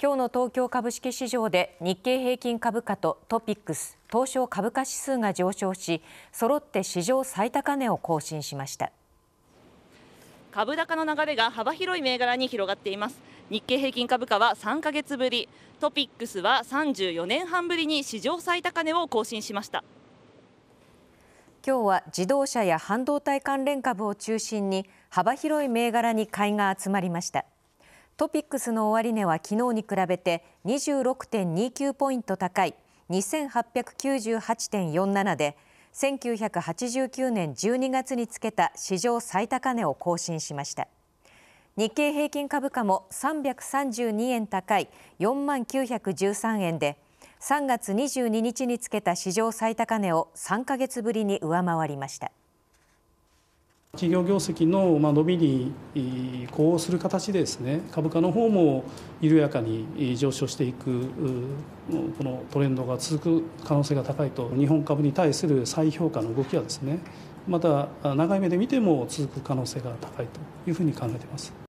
今日の東京株式市場で日経平均株価とトピックス東証株価指数が上昇し揃って史上最高値を更新しました株高の流れが幅広い銘柄に広がっています日経平均株価は3ヶ月ぶりトピックスは34年半ぶりに史上最高値を更新しました今日は自動車や半導体関連株を中心に幅広い銘柄に買いが集まりましたトピックスの終値は昨日に比べて26.29ポイント高い2898.47で1989年12月につけた史上最高値を更新しました日経平均株価も332円高い4万913円で3月22日につけた史上最高値を3か月ぶりに上回りました。企業業績の伸びに呼応する形でですね株価の方も緩やかに上昇していくこのトレンドが続く可能性が高いと日本株に対する再評価の動きはですねまた長い目で見ても続く可能性が高いというふうに考えています。